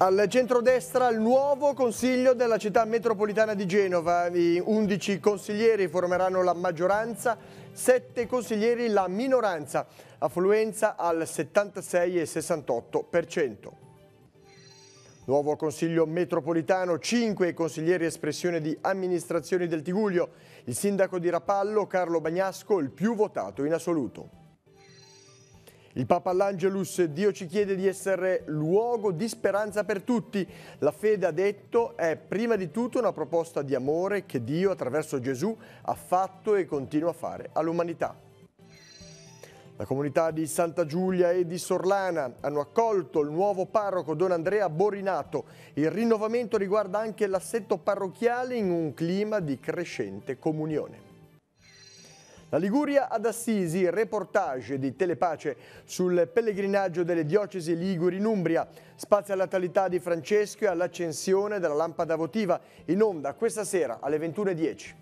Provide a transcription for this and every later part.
Al centrodestra il nuovo consiglio della città metropolitana di Genova, I 11 consiglieri formeranno la maggioranza, 7 consiglieri la minoranza, affluenza al 76,68%. Nuovo consiglio metropolitano, 5 consiglieri espressione di amministrazioni del Tiguglio, il sindaco di Rapallo Carlo Bagnasco il più votato in assoluto. Il Papa all'Angelus, Dio ci chiede di essere luogo di speranza per tutti. La fede, ha detto, è prima di tutto una proposta di amore che Dio, attraverso Gesù, ha fatto e continua a fare all'umanità. La comunità di Santa Giulia e di Sorlana hanno accolto il nuovo parroco Don Andrea Borinato. Il rinnovamento riguarda anche l'assetto parrocchiale in un clima di crescente comunione. La Liguria ad Assisi, reportage di Telepace sul pellegrinaggio delle diocesi Liguri in Umbria, spazio alla talità di Francesco e all'accensione della lampada votiva in onda questa sera alle 21.10.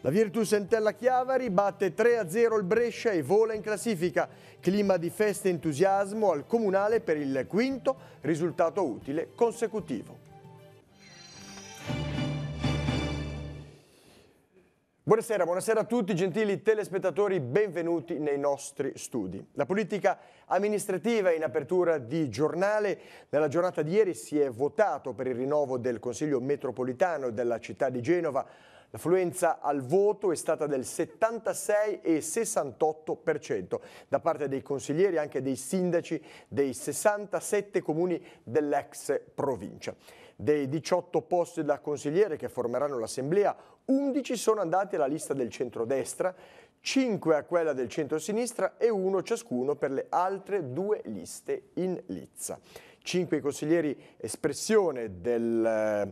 La Virtus Entella Chiavari batte 3-0 il Brescia e vola in classifica. Clima di festa e entusiasmo al Comunale per il quinto risultato utile consecutivo. Buonasera, buonasera, a tutti gentili telespettatori, benvenuti nei nostri studi. La politica amministrativa in apertura di giornale. Nella giornata di ieri si è votato per il rinnovo del Consiglio metropolitano della città di Genova L'affluenza al voto è stata del 76,68% da parte dei consiglieri e anche dei sindaci dei 67 comuni dell'ex provincia. Dei 18 posti da consigliere che formeranno l'assemblea, 11 sono andati alla lista del centrodestra, 5 a quella del centro-sinistra e uno ciascuno per le altre due liste in lizza. Cinque consiglieri espressione del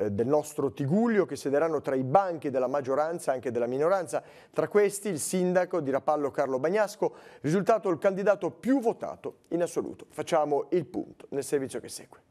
eh, del nostro Tiguglio che siederanno tra i banchi della maggioranza e anche della minoranza. Tra questi il sindaco di Rapallo Carlo Bagnasco, risultato il candidato più votato in assoluto. Facciamo il punto nel servizio che segue.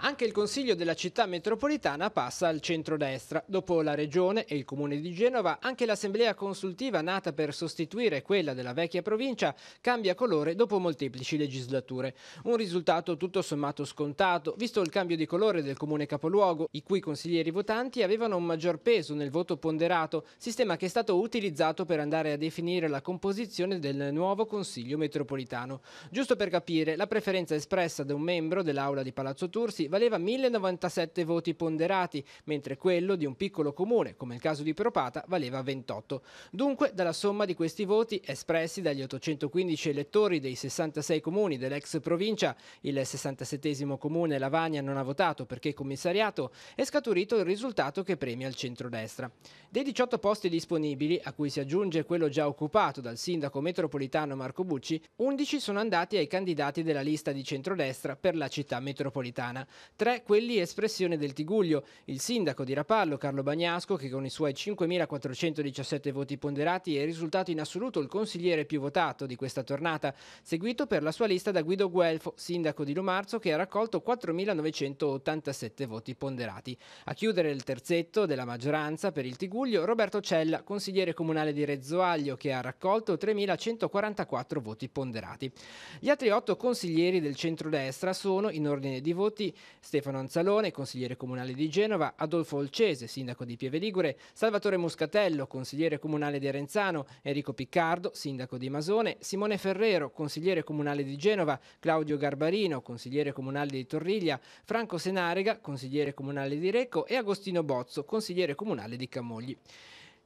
Anche il Consiglio della città metropolitana passa al centrodestra. Dopo la Regione e il Comune di Genova, anche l'Assemblea consultiva nata per sostituire quella della vecchia provincia cambia colore dopo molteplici legislature. Un risultato tutto sommato scontato, visto il cambio di colore del Comune capoluogo, i cui consiglieri votanti avevano un maggior peso nel voto ponderato, sistema che è stato utilizzato per andare a definire la composizione del nuovo Consiglio metropolitano. Giusto per capire, la preferenza espressa da un membro dell'Aula di Palazzo Tursi valeva 1097 voti ponderati, mentre quello di un piccolo comune, come il caso di Propata, valeva 28. Dunque, dalla somma di questi voti espressi dagli 815 elettori dei 66 comuni dell'ex provincia, il 67 comune Lavagna non ha votato perché commissariato, è scaturito il risultato che premia il centrodestra. Dei 18 posti disponibili, a cui si aggiunge quello già occupato dal sindaco metropolitano Marco Bucci, 11 sono andati ai candidati della lista di centrodestra per la città metropolitana tre quelli espressione del Tiguglio, il sindaco di Rapallo Carlo Bagnasco che con i suoi 5.417 voti ponderati è risultato in assoluto il consigliere più votato di questa tornata, seguito per la sua lista da Guido Guelfo, sindaco di Lomarzo che ha raccolto 4.987 voti ponderati. A chiudere il terzetto della maggioranza per il Tiguglio Roberto Cella, consigliere comunale di Rezzoaglio che ha raccolto 3.144 voti ponderati. Gli altri otto consiglieri del centrodestra sono, in ordine di voti, Stefano Anzalone, consigliere comunale di Genova, Adolfo Olcese, sindaco di Pieve Ligure, Salvatore Muscatello, consigliere comunale di Renzano, Enrico Piccardo, sindaco di Masone, Simone Ferrero, consigliere comunale di Genova, Claudio Garbarino, consigliere comunale di Torriglia, Franco Senarega, consigliere comunale di Recco e Agostino Bozzo, consigliere comunale di Camogli.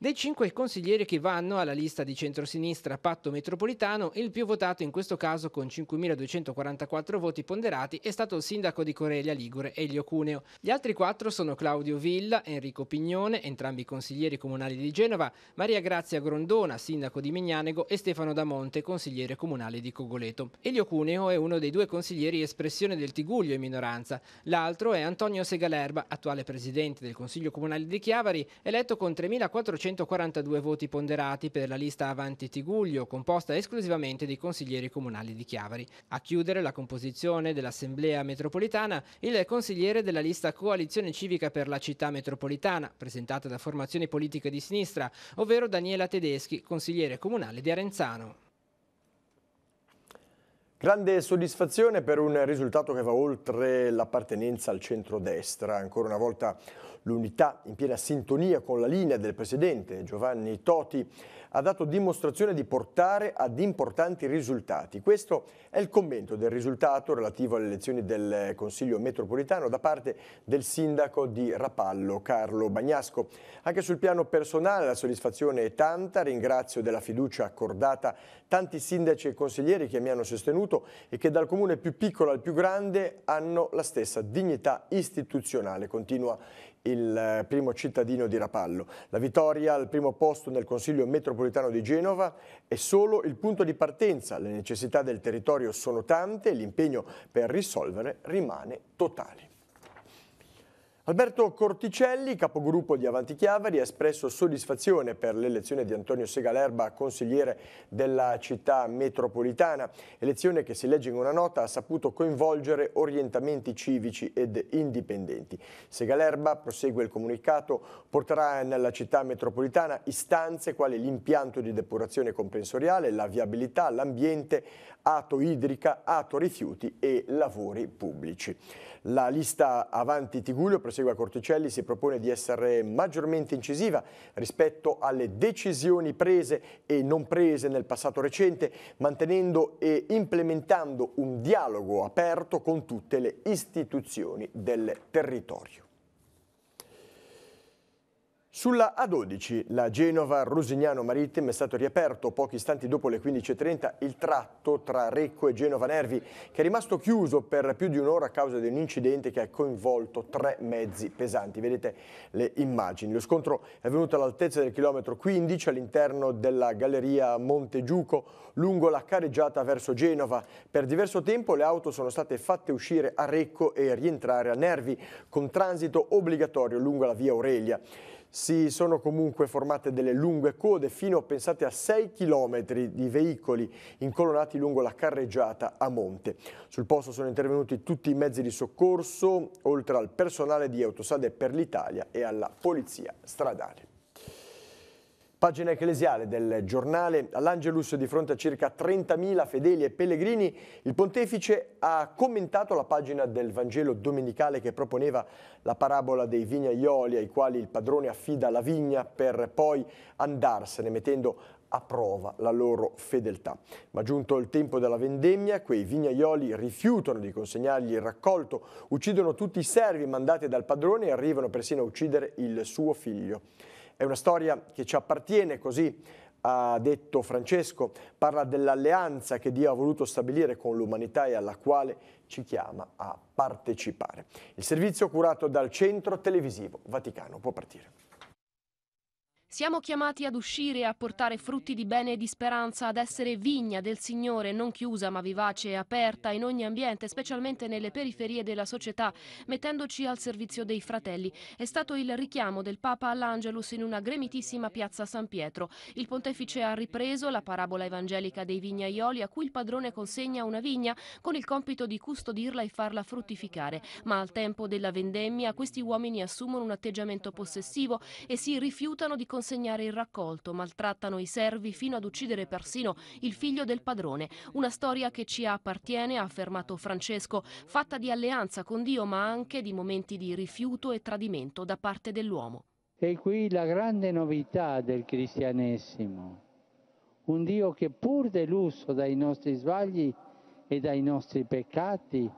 Dei cinque consiglieri che vanno alla lista di centrosinistra patto metropolitano, il più votato in questo caso con 5.244 voti ponderati è stato il sindaco di Corelia Ligure Elio Cuneo. Gli altri quattro sono Claudio Villa, Enrico Pignone, entrambi consiglieri comunali di Genova, Maria Grazia Grondona, sindaco di Mignanego e Stefano Damonte, consigliere comunale di Cogoleto. Elio Cuneo è uno dei due consiglieri espressione del Tiguglio in minoranza. L'altro è Antonio Segalerba, attuale presidente del Consiglio Comunale di Chiavari, eletto con 3.400 242 voti ponderati per la lista Avanti Tiguglio, composta esclusivamente di consiglieri comunali di Chiavari. A chiudere la composizione dell'Assemblea metropolitana, il consigliere della lista Coalizione Civica per la Città Metropolitana, presentata da formazioni politiche di sinistra, ovvero Daniela Tedeschi, consigliere comunale di Arenzano. Grande soddisfazione per un risultato che va oltre l'appartenenza al centrodestra. Ancora una volta l'unità in piena sintonia con la linea del presidente Giovanni Toti ha dato dimostrazione di portare ad importanti risultati. Questo è il commento del risultato relativo alle elezioni del Consiglio metropolitano da parte del sindaco di Rapallo, Carlo Bagnasco. Anche sul piano personale la soddisfazione è tanta, ringrazio della fiducia accordata tanti sindaci e consiglieri che mi hanno sostenuto e che dal comune più piccolo al più grande hanno la stessa dignità istituzionale, continua il eh, primo cittadino di Rapallo. La vittoria al primo posto nel Consiglio metropolitano di Genova è solo il punto di partenza. Le necessità del territorio sono tante e l'impegno per risolvere rimane totale. Alberto Corticelli, capogruppo di Avanti Chiavari, ha espresso soddisfazione per l'elezione di Antonio Segalerba, consigliere della città metropolitana, elezione che si legge in una nota ha saputo coinvolgere orientamenti civici ed indipendenti. Segalerba, prosegue il comunicato, porterà nella città metropolitana istanze quali l'impianto di depurazione comprensoriale, la viabilità, l'ambiente, ato idrica, ato rifiuti e lavori pubblici. La lista avanti Tigullio prosegue a Corticelli, si propone di essere maggiormente incisiva rispetto alle decisioni prese e non prese nel passato recente, mantenendo e implementando un dialogo aperto con tutte le istituzioni del territorio. Sulla A12, la genova rusignano Marittima, è stato riaperto pochi istanti dopo le 15.30 il tratto tra Recco e Genova Nervi, che è rimasto chiuso per più di un'ora a causa di un incidente che ha coinvolto tre mezzi pesanti. Vedete le immagini. Lo scontro è avvenuto all'altezza del chilometro 15 all'interno della galleria Montegiuco, lungo la careggiata verso Genova. Per diverso tempo le auto sono state fatte uscire a Recco e rientrare a Nervi, con transito obbligatorio lungo la via Aurelia si sono comunque formate delle lunghe code fino, pensate, a 6 km di veicoli incolonati lungo la carreggiata a monte. Sul posto sono intervenuti tutti i mezzi di soccorso, oltre al personale di Autosade per l'Italia e alla polizia stradale. Pagina ecclesiale del giornale All'Angelus di fronte a circa 30.000 fedeli e pellegrini, il pontefice ha commentato la pagina del Vangelo domenicale che proponeva la parabola dei vignaioli ai quali il padrone affida la vigna per poi andarsene mettendo a prova la loro fedeltà. Ma giunto il tempo della vendemmia, quei vignaioli rifiutano di consegnargli il raccolto, uccidono tutti i servi mandati dal padrone e arrivano persino a uccidere il suo figlio. È una storia che ci appartiene, così ha detto Francesco, parla dell'alleanza che Dio ha voluto stabilire con l'umanità e alla quale ci chiama a partecipare. Il servizio curato dal Centro Televisivo Vaticano può partire. Siamo chiamati ad uscire e a portare frutti di bene e di speranza, ad essere vigna del Signore, non chiusa ma vivace e aperta in ogni ambiente, specialmente nelle periferie della società, mettendoci al servizio dei fratelli. È stato il richiamo del Papa all'Angelus in una gremitissima piazza San Pietro. Il pontefice ha ripreso la parabola evangelica dei vignaioli a cui il padrone consegna una vigna con il compito di custodirla e farla fruttificare, ma al tempo della vendemmia questi uomini assumono un atteggiamento possessivo e si rifiutano di consegnare consegnare il raccolto, maltrattano i servi fino ad uccidere persino il figlio del padrone. Una storia che ci appartiene, ha affermato Francesco, fatta di alleanza con Dio ma anche di momenti di rifiuto e tradimento da parte dell'uomo. E qui la grande novità del cristianesimo, un Dio che pur deluso dai nostri sbagli e dai nostri peccati,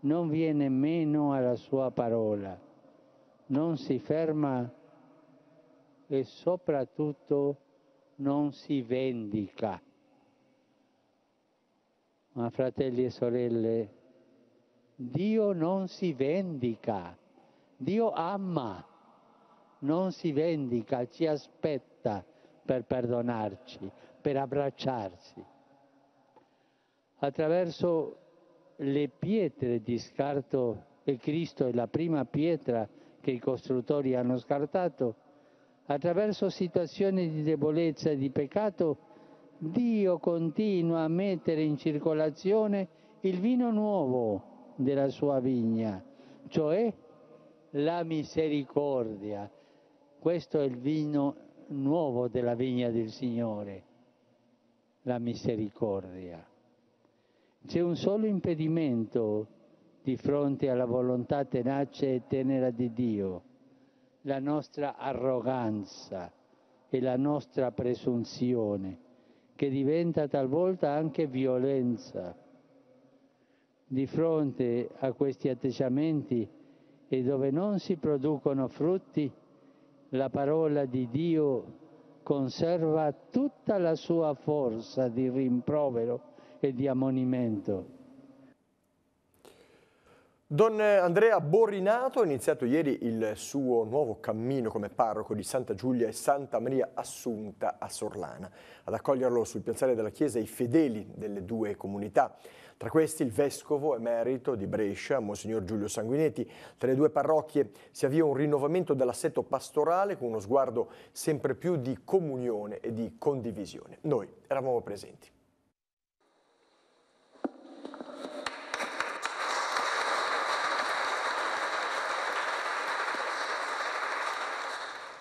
non viene meno alla sua parola, non si ferma e soprattutto non si vendica. Ma fratelli e sorelle, Dio non si vendica, Dio ama, non si vendica, ci aspetta per perdonarci, per abbracciarci. Attraverso le pietre di scarto, e Cristo è la prima pietra che i costruttori hanno scartato, attraverso situazioni di debolezza e di peccato, Dio continua a mettere in circolazione il vino nuovo della sua vigna, cioè la misericordia. Questo è il vino nuovo della vigna del Signore, la misericordia. C'è un solo impedimento di fronte alla volontà tenace e tenera di Dio, la nostra arroganza e la nostra presunzione, che diventa talvolta anche violenza. Di fronte a questi atteggiamenti e dove non si producono frutti, la parola di Dio conserva tutta la sua forza di rimprovero e di ammonimento Don Andrea Borinato ha iniziato ieri il suo nuovo cammino come parroco di Santa Giulia e Santa Maria Assunta a Sorlana. Ad accoglierlo sul piazzale della chiesa i fedeli delle due comunità. Tra questi il vescovo emerito di Brescia, Monsignor Giulio Sanguinetti. Tra le due parrocchie si avvia un rinnovamento dell'assetto pastorale con uno sguardo sempre più di comunione e di condivisione. Noi eravamo presenti.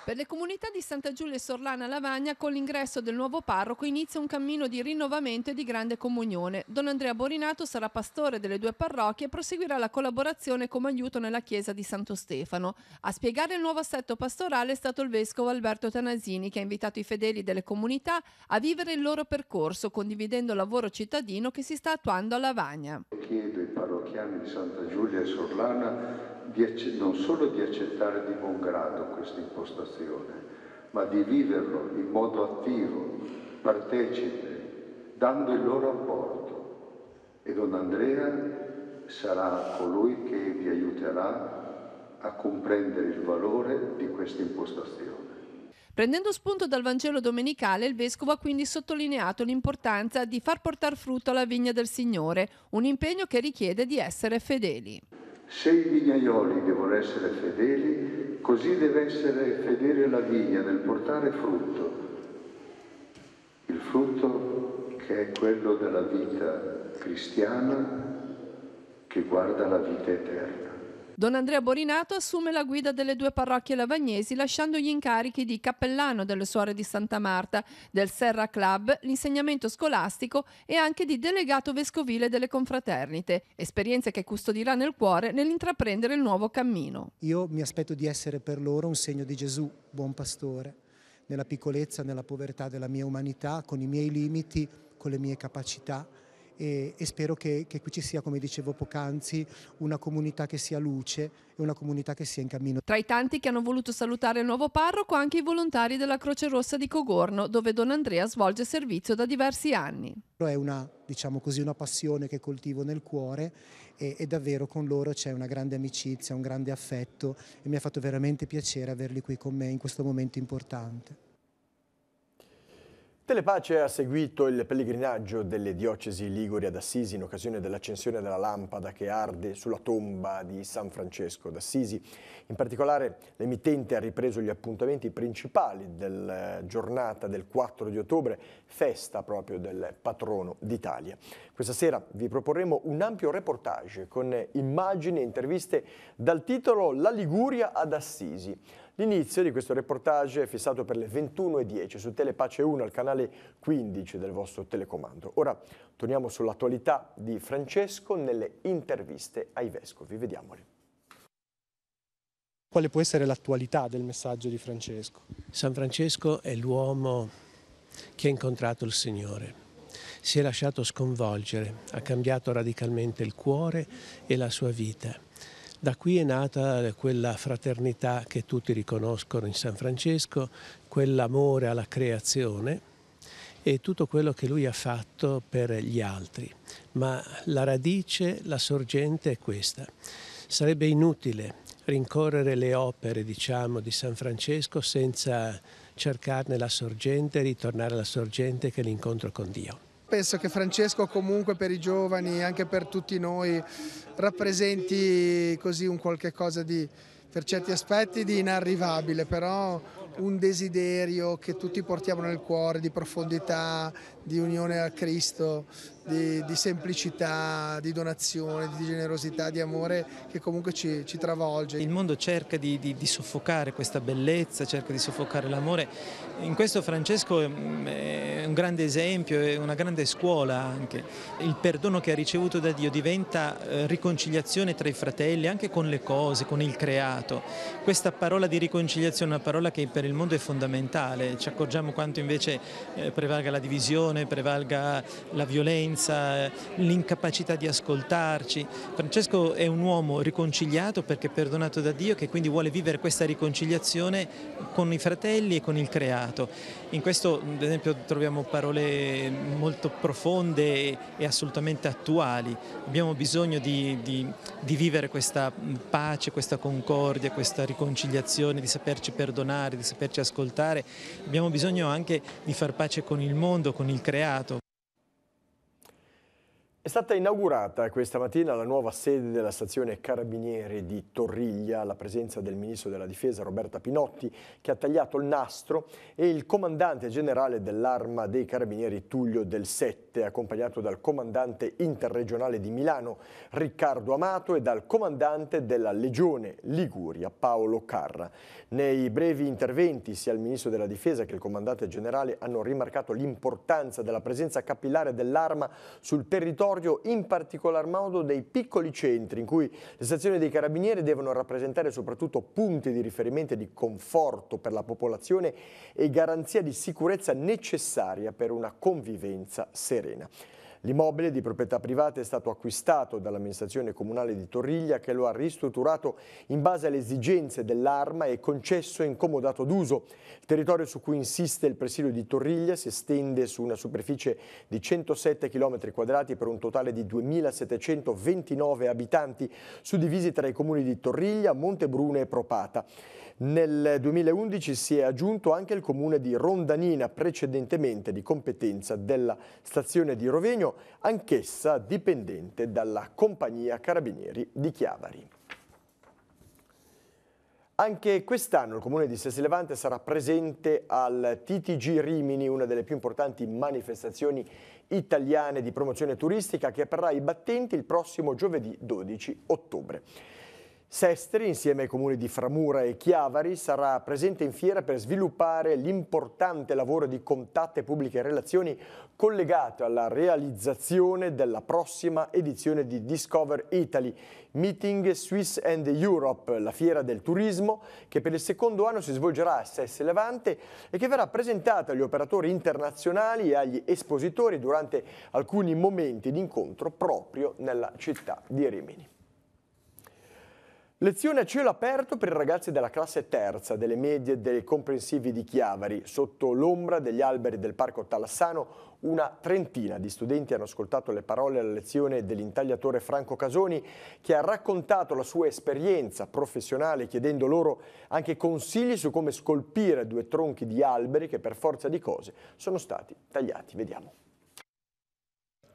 Per le comunità di Santa Giulia e Sorlana Lavagna, con l'ingresso del nuovo parroco inizia un cammino di rinnovamento e di grande comunione. Don Andrea Borinato sarà pastore delle due parrocchie e proseguirà la collaborazione come aiuto nella chiesa di Santo Stefano. A spiegare il nuovo assetto pastorale è stato il vescovo Alberto Tanasini, che ha invitato i fedeli delle comunità a vivere il loro percorso, condividendo il lavoro cittadino che si sta attuando a Lavagna. Chiedo ai parrocchiani di Santa Giulia e Sorlana di, non solo di accettare di buon grado questa impostazione, ma di viverlo in modo attivo, partecipe, dando il loro apporto. E Don Andrea sarà colui che vi aiuterà a comprendere il valore di questa impostazione. Prendendo spunto dal Vangelo domenicale, il Vescovo ha quindi sottolineato l'importanza di far portare frutto alla vigna del Signore, un impegno che richiede di essere fedeli. Se i vignaioli devono essere fedeli, così deve essere fedele la vigna nel portare frutto. Il frutto che è quello della vita cristiana che guarda la vita eterna. Don Andrea Borinato assume la guida delle due parrocchie lavagnesi lasciando gli incarichi di cappellano delle suore di Santa Marta, del Serra Club, l'insegnamento scolastico e anche di delegato vescovile delle confraternite, esperienze che custodirà nel cuore nell'intraprendere il nuovo cammino. Io mi aspetto di essere per loro un segno di Gesù, buon pastore, nella piccolezza, nella povertà della mia umanità, con i miei limiti, con le mie capacità, e, e spero che, che, qui ci sia, come dicevo poc'anzi, una comunità che sia luce e una comunità che sia in cammino. Tra i tanti che hanno voluto salutare il nuovo parroco anche i volontari della Croce Rossa di Cogorno, dove Don Andrea svolge servizio da diversi anni. È una, diciamo così, una passione che coltivo nel cuore e, e davvero con loro c'è una grande amicizia, un grande affetto e mi ha fatto veramente piacere averli qui con me in questo momento importante. Telepace ha seguito il pellegrinaggio delle diocesi liguri ad Assisi in occasione dell'accensione della lampada che arde sulla tomba di San Francesco d'Assisi. In particolare l'emittente ha ripreso gli appuntamenti principali della eh, giornata del 4 di ottobre, festa proprio del patrono d'Italia. Questa sera vi proporremo un ampio reportage con immagini e interviste dal titolo La Liguria ad Assisi L'inizio di questo reportage è fissato per le 21.10 su Telepace 1 al canale 15 del vostro telecomando. Ora torniamo sull'attualità di Francesco nelle interviste ai vescovi. Vediamole. Quale può essere l'attualità del messaggio di Francesco? San Francesco è l'uomo che ha incontrato il Signore. Si è lasciato sconvolgere, ha cambiato radicalmente il cuore e la sua vita da qui è nata quella fraternità che tutti riconoscono in San Francesco, quell'amore alla creazione e tutto quello che lui ha fatto per gli altri. Ma la radice, la sorgente è questa. Sarebbe inutile rincorrere le opere, diciamo, di San Francesco senza cercarne la sorgente, e ritornare alla sorgente che è l'incontro con Dio. Penso che Francesco comunque per i giovani, anche per tutti noi, rappresenti così un qualche cosa di, per certi aspetti, di inarrivabile, però un desiderio che tutti portiamo nel cuore di profondità, di unione a Cristo, di, di, semplicità, di donazione, di generosità, di amore che comunque ci, ci travolge. Il mondo cerca di, di, di, soffocare questa bellezza, cerca di soffocare l'amore. In questo Francesco mm, è un grande esempio, è una grande scuola anche. Il perdono che ha ricevuto da Dio diventa eh, riconciliazione tra i fratelli, anche con le cose, con il creato. Questa parola di riconciliazione è una parola che per il mondo è fondamentale. Ci accorgiamo quanto invece eh, prevalga la divisione divisione, prevalga la violenza, l'incapacità di ascoltarci. Francesco è un uomo riconciliato perché perdonato da Dio che quindi vuole vivere questa riconciliazione con i fratelli e con il creato. In questo ad esempio troviamo parole molto profonde e assolutamente attuali. Abbiamo bisogno di, di, di vivere questa pace, questa concordia, questa riconciliazione, di saperci perdonare, di saperci ascoltare. Abbiamo bisogno anche di far pace con il mondo, con il creato. È stata inaugurata questa mattina la nuova sede della stazione Carabinieri di Torriglia, la presenza del ministro della difesa Roberta Pinotti che ha tagliato il nastro e il comandante generale dell'arma dei Carabinieri Tullio del Sette, accompagnato dal comandante interregionale di Milano Riccardo Amato e dal comandante della Legione Liguria Paolo Carra. Nei brevi interventi sia il ministro della difesa che il comandante generale hanno rimarcato l'importanza della presenza capillare dell'arma sul territorio esordio in particolar modo dei piccoli centri in cui le stazioni dei carabinieri devono rappresentare soprattutto punti di riferimento e di conforto per la popolazione e garanzia di sicurezza necessaria per una convivenza serena. L'immobile di proprietà privata è stato acquistato dall'amministrazione comunale di Torriglia che lo ha ristrutturato in base alle esigenze dell'arma e concesso in comodato d'uso. Il territorio su cui insiste il presidio di Torriglia si estende su una superficie di 107 km quadrati per un totale di 2.729 abitanti suddivisi tra i comuni di Torriglia, Montebrune e Propata. Nel 2011 si è aggiunto anche il comune di Rondanina, precedentemente di competenza della stazione di Rovegno, anch'essa dipendente dalla compagnia Carabinieri di Chiavari. Anche quest'anno il comune di Sesi Levante sarà presente al TTG Rimini, una delle più importanti manifestazioni italiane di promozione turistica che aperrà i battenti il prossimo giovedì 12 ottobre. Sestri, insieme ai comuni di Framura e Chiavari, sarà presente in fiera per sviluppare l'importante lavoro di contatte pubbliche e relazioni collegato alla realizzazione della prossima edizione di Discover Italy, Meeting Swiss and Europe, la fiera del turismo che per il secondo anno si svolgerà a Sesse Levante e che verrà presentata agli operatori internazionali e agli espositori durante alcuni momenti di incontro proprio nella città di Rimini. Lezione a cielo aperto per i ragazzi della classe terza delle medie e dei comprensivi di Chiavari. Sotto l'ombra degli alberi del Parco Talassano una trentina di studenti hanno ascoltato le parole alla lezione dell'intagliatore Franco Casoni che ha raccontato la sua esperienza professionale chiedendo loro anche consigli su come scolpire due tronchi di alberi che per forza di cose sono stati tagliati. Vediamo.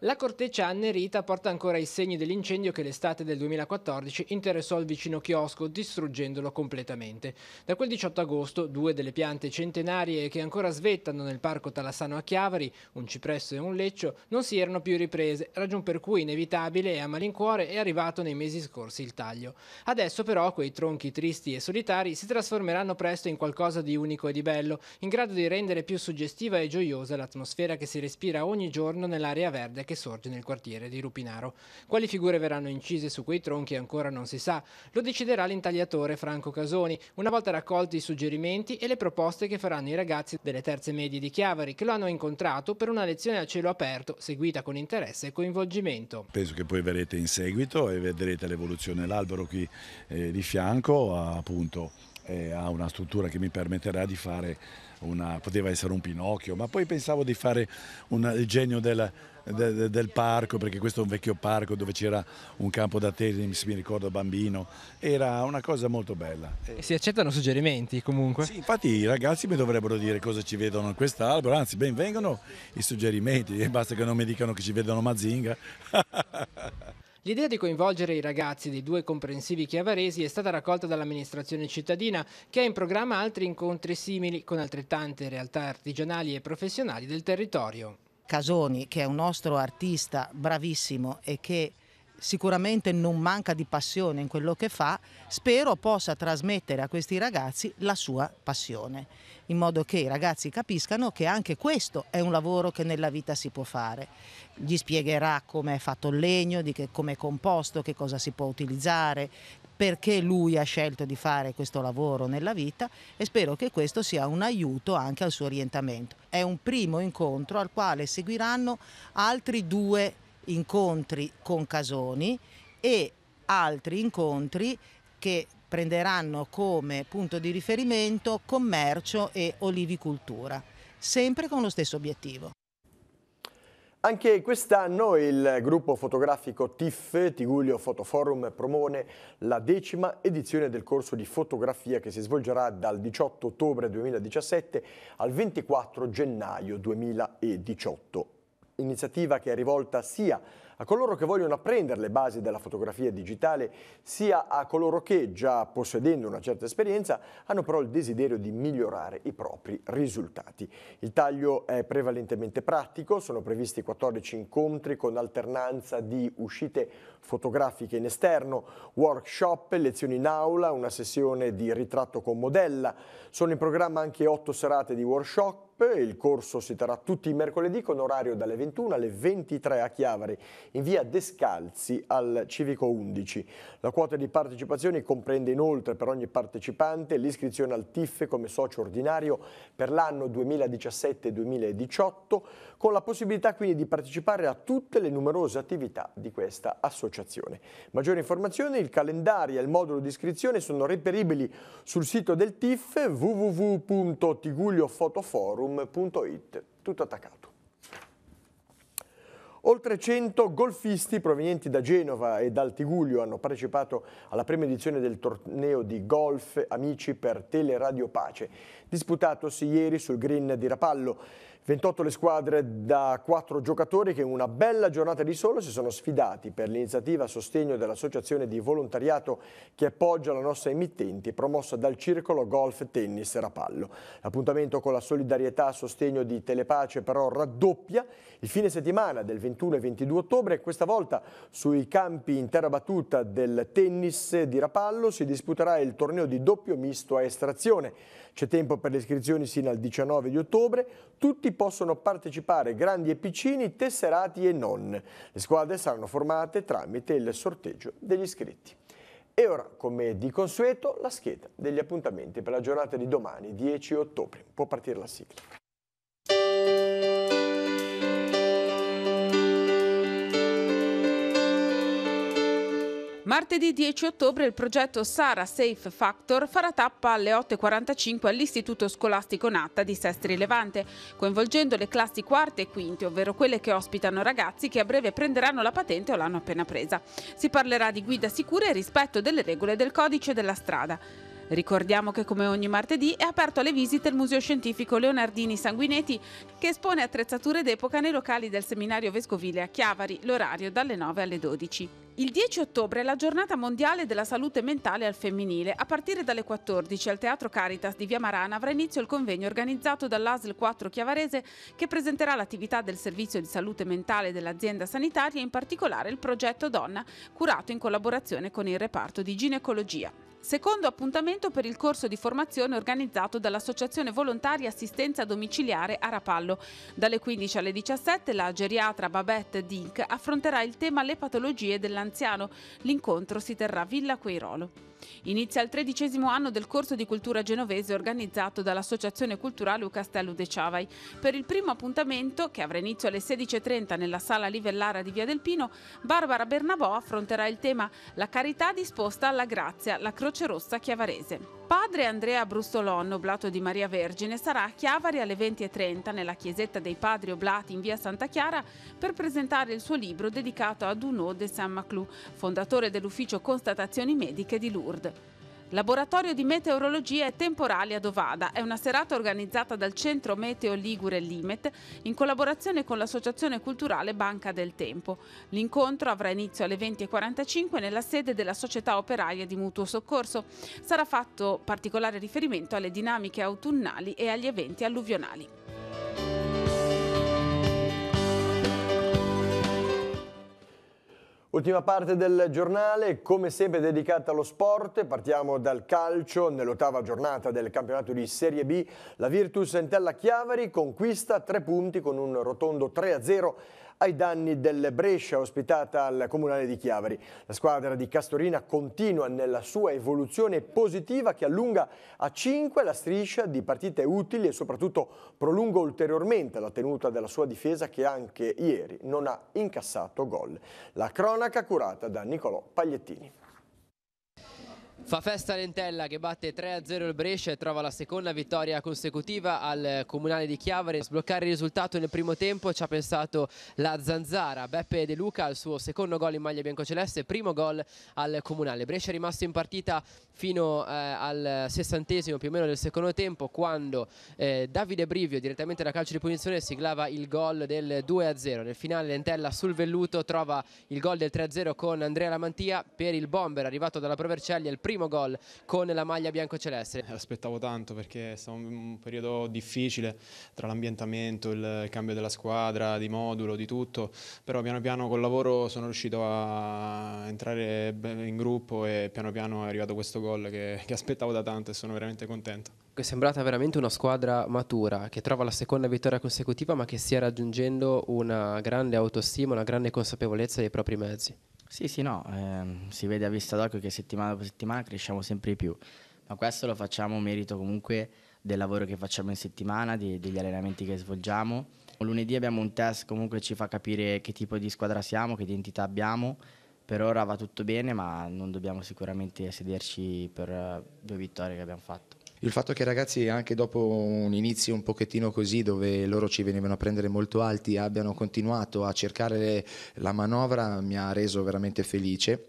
La corteccia annerita porta ancora i segni dell'incendio che l'estate del 2014 interessò il vicino chiosco, distruggendolo completamente. Da quel 18 agosto, due delle piante centenarie che ancora svettano nel parco Talassano a Chiavari, un cipresso e un leccio, non si erano più riprese, ragion per cui inevitabile e a malincuore è arrivato nei mesi scorsi il taglio. Adesso però quei tronchi tristi e solitari si trasformeranno presto in qualcosa di unico e di bello, in grado di rendere più suggestiva e gioiosa l'atmosfera che si respira ogni giorno nell'area verde che che sorge nel quartiere di Rupinaro. Quali figure verranno incise su quei tronchi ancora non si sa. Lo deciderà l'intagliatore Franco Casoni, una volta raccolti i suggerimenti e le proposte che faranno i ragazzi delle terze medie di Chiavari, che lo hanno incontrato per una lezione a cielo aperto, seguita con interesse e coinvolgimento. Penso che poi verrete in seguito e vedrete l'evoluzione dell'albero qui eh, di fianco, appunto eh, ha una struttura che mi permetterà di fare una, poteva essere un Pinocchio, ma poi pensavo di fare un, il genio del, del, del, parco, perché questo è un vecchio parco dove c'era un campo da tennis, mi ricordo bambino, era una cosa molto bella. E si accettano suggerimenti comunque? Sì, infatti i ragazzi mi dovrebbero dire cosa ci vedono in quest'albero, anzi benvengono i suggerimenti, basta che non mi dicano che ci vedono Mazinga. L'idea di coinvolgere i ragazzi dei due comprensivi chiavaresi è stata raccolta dall'amministrazione cittadina che ha in programma altri incontri simili con altrettante realtà artigianali e professionali del territorio. Casoni, che è un nostro artista bravissimo e che sicuramente non manca di passione in quello che fa, spero possa trasmettere a questi ragazzi la sua passione, in modo che i ragazzi capiscano che anche questo è un lavoro che nella vita si può fare. Gli spiegherà come è fatto il legno, come è composto, che cosa si può utilizzare, perché lui ha scelto di fare questo lavoro nella vita e spero che questo sia un aiuto anche al suo orientamento. È un primo incontro al quale seguiranno altri due incontri con Casoni e altri incontri che prenderanno come punto di riferimento commercio e olivicultura, sempre con lo stesso obiettivo. Anche quest'anno il gruppo fotografico TIF, Tiguglio Fotoforum, promuove la decima edizione del corso di fotografia che si svolgerà dal 18 ottobre 2017 al 24 gennaio 2018 iniziativa che è rivolta sia a coloro che vogliono apprendere le basi della fotografia digitale, sia a coloro che, già possedendo una certa esperienza, hanno però il desiderio di migliorare i propri risultati. Il taglio è prevalentemente pratico, sono previsti 14 incontri con alternanza di uscite fotografiche in esterno, workshop, lezioni in aula, una sessione di ritratto con modella. Sono in programma anche 8 serate di workshop il corso si terrà tutti i mercoledì con orario dalle 21 alle 23 a Chiavari in via Descalzi al civico 11. La quota di partecipazioni comprende inoltre per ogni partecipante l'iscrizione al TIF come socio ordinario per l'anno 2017-2018 con la possibilità quindi di partecipare a tutte le numerose attività di questa associazione. Maggiori informazioni, il calendario e il modulo di iscrizione sono reperibili sul sito del TIF www.tiguliofotoforum.it. Tutto attaccato. Oltre 100 golfisti provenienti da Genova e dal Tiguglio hanno partecipato alla prima edizione del torneo di golf Amici per Teleradio Pace, disputatosi ieri sul green di Rapallo. 28 le squadre da 4 giocatori che in una bella giornata di solo si sono sfidati per l'iniziativa a sostegno dell'associazione di volontariato che appoggia la nostra emittente promossa dal Circolo Golf Tennis Rapallo. L'appuntamento con la solidarietà a sostegno di Telepace però raddoppia il fine settimana del 21 e 22 ottobre e questa volta sui campi in terra battuta del tennis di Rapallo si disputerà il torneo di doppio misto a estrazione. C'è tempo per le iscrizioni sino al 19 di ottobre. Tutti possono partecipare grandi e piccini, tesserati e non. Le squadre saranno formate tramite il sorteggio degli iscritti. E ora, come di consueto, la scheda degli appuntamenti per la giornata di domani, 10 ottobre. Può partire la sigla. Martedì 10 ottobre il progetto Sara Safe Factor farà tappa alle 8.45 all'Istituto Scolastico Natta di Sestri Levante, coinvolgendo le classi quarte e quinte, ovvero quelle che ospitano ragazzi che a breve prenderanno la patente o l'hanno appena presa. Si parlerà di guida sicura e rispetto delle regole del codice della strada. Ricordiamo che come ogni martedì è aperto alle visite il Museo Scientifico Leonardini Sanguinetti che espone attrezzature d'epoca nei locali del seminario vescovile a Chiavari, l'orario dalle 9 alle 12. Il 10 ottobre è la giornata mondiale della salute mentale al femminile. A partire dalle 14 al Teatro Caritas di Via Marana avrà inizio il convegno organizzato dall'ASL 4 Chiavarese che presenterà l'attività del servizio di salute mentale dell'azienda sanitaria e in particolare il progetto Donna curato in collaborazione con il reparto di ginecologia. Secondo appuntamento per il corso di formazione organizzato dall'Associazione Volontaria Assistenza Domiciliare a Rapallo. Dalle 15 alle 17 la geriatra Babette Dink affronterà il tema Le patologie dell'anziano. L'incontro si terrà a Villa Queirolo. Inizia il tredicesimo anno del corso di cultura genovese organizzato dall'Associazione Culturale U Castello de Ciavai. Per il primo appuntamento, che avrà inizio alle 16.30 nella sala Livellara di Via del Pino, Barbara Bernabò affronterà il tema La carità disposta alla grazia, la Croce Rossa Chiavarese. Padre Andrea Brustolon, oblato di Maria Vergine, sarà a Chiavari alle 20.30 nella chiesetta dei Padri Oblati in via Santa Chiara per presentare il suo libro dedicato a Uno de Saint-Maclou, fondatore dell'ufficio Constatazioni Mediche di Lourdes. Lourdes. Laboratorio di meteorologia e temporali a Dovada è una serata organizzata dal Centro Meteo Ligure Limet in collaborazione con l'Associazione Culturale Banca del Tempo. L'incontro avrà inizio alle 20.45 nella sede della Società Operaia di Mutuo Soccorso. Sarà fatto particolare riferimento alle dinamiche autunnali e agli eventi alluvionali. Ultima parte del giornale, come sempre dedicata allo sport, partiamo dal calcio, nell'ottava giornata del campionato di Serie B, la Virtus Entella Chiavari conquista tre punti con un rotondo 3-0 ai danni del Brescia ospitata al Comunale di Chiavari. La squadra di Castorina continua nella sua evoluzione positiva che allunga a 5 la striscia di partite utili e soprattutto prolunga ulteriormente la tenuta della sua difesa che anche ieri non ha incassato gol. La cronaca curata da Nicolò Pagliettini. Fa festa Lentella che batte 3-0 il Brescia e trova la seconda vittoria consecutiva al Comunale di Chiavari. A sbloccare il risultato nel primo tempo ci ha pensato la Zanzara. Beppe De Luca al suo secondo gol in maglia biancoceleste, primo gol al Comunale. Brescia è rimasto in partita fino eh, al sessantesimo più o meno del secondo tempo quando eh, Davide Brivio direttamente da calcio di punizione siglava il gol del 2-0. Nel finale Lentella sul velluto trova il gol del 3-0 con Andrea Lamantia per il bomber arrivato dalla Provercelli il primo gol con la maglia bianco-celeste. Eh, Aspettavo tanto perché stavo in un periodo difficile tra l'ambientamento, il cambio della squadra, di modulo, di tutto, però piano piano col lavoro sono riuscito a entrare in gruppo e piano piano è arrivato questo gol gol che, che aspettavo da tanto e sono veramente contento è sembrata veramente una squadra matura che trova la seconda vittoria consecutiva ma che stia raggiungendo una grande autostima, una grande consapevolezza dei propri mezzi. Sì, sì, no, ehm, si vede a vista d'occhio che settimana dopo settimana cresciamo sempre di più, ma questo lo facciamo merito comunque del lavoro che facciamo in settimana, di, degli allenamenti che svolgiamo. Lunedì abbiamo un test comunque ci fa capire che tipo di squadra siamo, che identità abbiamo per ora va tutto bene, ma non dobbiamo sicuramente sederci per eh, due vittorie che abbiamo fatto. Il fatto che i ragazzi anche dopo un inizio un pochettino così dove loro ci venivano a prendere molto alti abbiano continuato a cercare la manovra mi ha reso veramente felice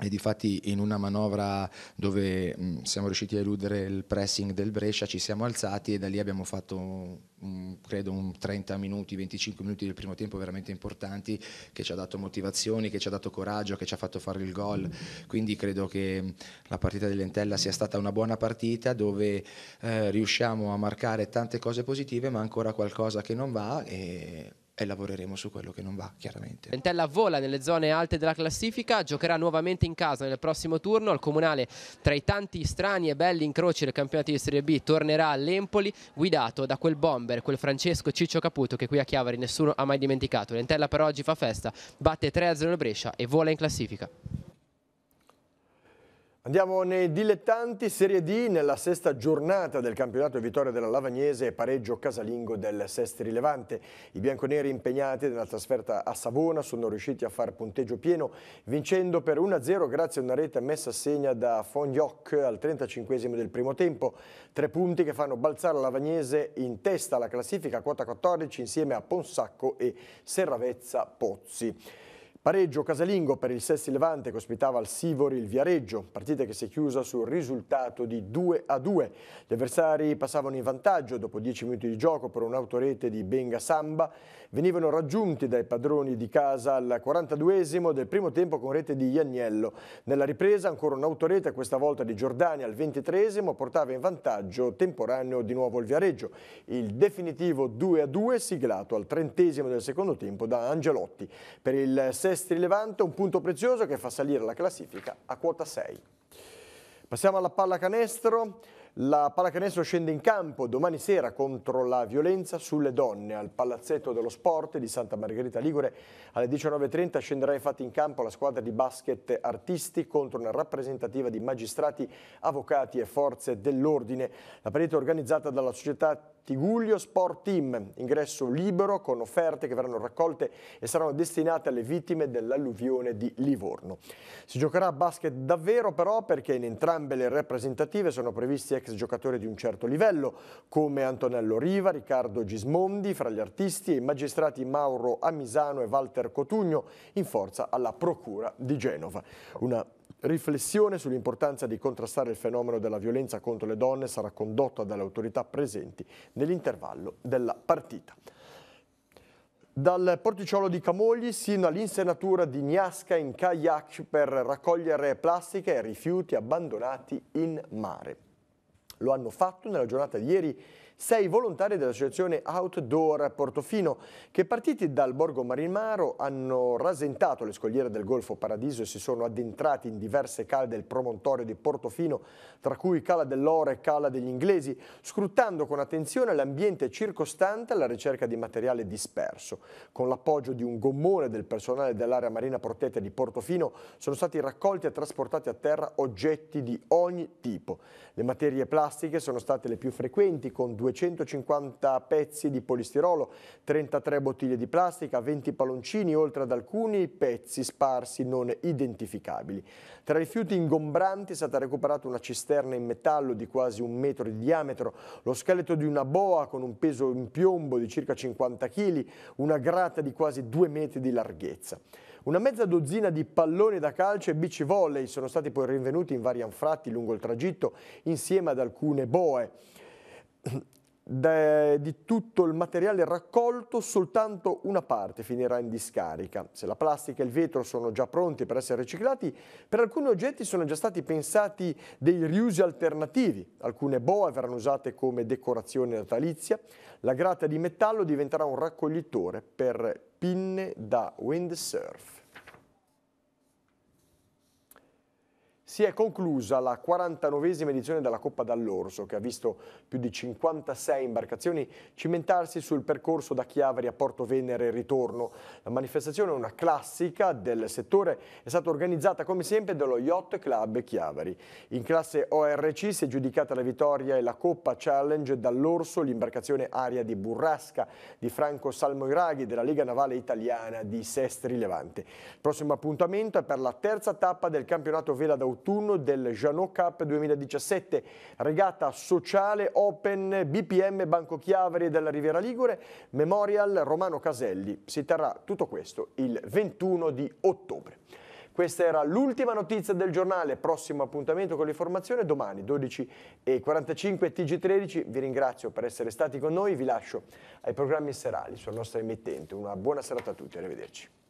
e difatti in una manovra dove mh, mm, siamo riusciti a eludere il pressing del Brescia ci siamo alzati e da lì abbiamo fatto un, credo un 30 minuti, 25 minuti del primo tempo veramente importanti che ci ha dato motivazioni, che ci ha dato coraggio, che ci ha fatto fare il gol. Quindi credo che mm, la partita dell'Entella sia stata una buona partita dove eh, riusciamo a marcare tante cose positive ma ancora qualcosa che non va e e lavoreremo su quello che non va, chiaramente. Ventella vola nelle zone alte della classifica, giocherà nuovamente in casa nel prossimo turno, al Comunale tra i tanti strani e belli incroci del campionato di Serie B tornerà all'Empoli, guidato da quel bomber, quel Francesco Ciccio Caputo che qui a Chiavari nessuno ha mai dimenticato. Ventella per oggi fa festa, batte 3-0 il Brescia e vola in classifica. Andiamo nei dilettanti Serie D nella sesta giornata del campionato vittoria della Lavagnese e pareggio casalingo del Sesti Rilevante. I bianconeri impegnati nella trasferta a Savona sono riusciti a far punteggio pieno vincendo per 1-0 grazie a una rete messa a segna da Fognoc al 35 del primo tempo. Tre punti che fanno balzare la Lavagnese in testa alla classifica quota 14 insieme a Ponsacco e Serravezza Pozzi. Pareggio casalingo per il Sessi Levante che ospitava al Sivori il Viareggio, partita che si è chiusa sul risultato di 2 a 2. Gli avversari passavano in vantaggio dopo 10 minuti di gioco per un'autorete di Benga Samba. Venivano raggiunti dai padroni di casa al 42esimo del primo tempo con rete di Iagnello. Nella ripresa ancora un'autorete, questa volta di Giordani al 23esimo, portava in vantaggio temporaneo di nuovo il Viareggio. Il definitivo 2 a 2 siglato al 30esimo del secondo tempo da Angelotti. Per il Sessi Ovest rilevante, un punto prezioso che fa salire la classifica a quota 6. Passiamo alla pallacanestro. La pallacanestro scende in campo domani sera contro la violenza sulle donne al Palazzetto dello Sport di Santa Margherita Ligure. Alle 19.30 scenderà infatti in campo la squadra di basket artisti contro una rappresentativa di magistrati, avvocati e forze dell'ordine. La partita è organizzata dalla società Tiguglio Sport Team, ingresso libero con offerte che verranno raccolte e saranno destinate alle vittime dell'alluvione di Livorno. Si giocherà a basket davvero però perché in entrambe le rappresentative sono previsti ex giocatori di un certo livello, come Antonello Riva, Riccardo Gismondi, fra gli artisti e i magistrati Mauro Amisano e Walter Cotugno, in forza alla Procura di Genova. Una riflessione sull'importanza di contrastare il fenomeno della violenza contro le donne sarà condotta dalle autorità presenti nell'intervallo della partita. Dal porticciolo di Camogli sino all'insenatura di Gnasca in kayak per raccogliere plastiche e rifiuti abbandonati in mare lo hanno fatto nella giornata di ieri sei volontari dell'associazione Outdoor Portofino che partiti dal Borgo Marimaro hanno rasentato le scogliere del Golfo Paradiso e si sono addentrati in diverse cale del promontorio di Portofino, tra cui Cala dell'Oro e Cala degli Inglesi, scrutando con attenzione l'ambiente circostante alla ricerca di materiale disperso. Con l'appoggio di un gommone del personale dell'area marina protetta di Portofino sono stati raccolti e trasportati a terra oggetti di ogni tipo. Le materie plastiche sono state le più frequenti con due 250 pezzi di polistirolo, 33 bottiglie di plastica, 20 palloncini, oltre ad alcuni pezzi sparsi non identificabili. Tra i rifiuti ingombranti è stata recuperata una cisterna in metallo di quasi un metro di diametro, lo scheletro di una boa con un peso in piombo di circa 50 kg, una grata di quasi 2 metri di larghezza. Una mezza dozzina di palloni da calcio e bici volley sono stati poi rinvenuti in vari anfratti lungo il tragitto insieme ad alcune boe. De, di tutto il materiale raccolto soltanto una parte finirà in discarica. Se la plastica e il vetro sono già pronti per essere riciclati, per alcuni oggetti sono già stati pensati dei riusi alternativi. Alcune boa verranno usate come decorazione natalizia, la grata di metallo diventerà un raccoglitore per pinne da windsurf. Si è conclusa la 49esima edizione della Coppa dall'Orso, che ha visto più di 56 imbarcazioni cimentarsi sul percorso da Chiavari a Porto Venere e ritorno. La manifestazione, una classica del settore, è stata organizzata come sempre dallo Yacht Club Chiavari. In classe ORC si è giudicata la vittoria e la Coppa Challenge dall'Orso, l'imbarcazione aria di Burrasca di Franco Salmo Iraghi della Lega Navale Italiana di Sestri Levante. Il prossimo appuntamento è per la terza tappa del campionato Vela d'autore autunno del Janot Cup 2017, regata sociale Open BPM Banco Chiavari della Riviera Ligure, Memorial Romano Caselli. Si terrà tutto questo il 21 di ottobre. Questa era l'ultima notizia del giornale, prossimo appuntamento con l'informazione domani 12.45 TG13. Vi ringrazio per essere stati con noi, vi lascio ai programmi serali sulla nostra emittente. Una buona serata a tutti, arrivederci.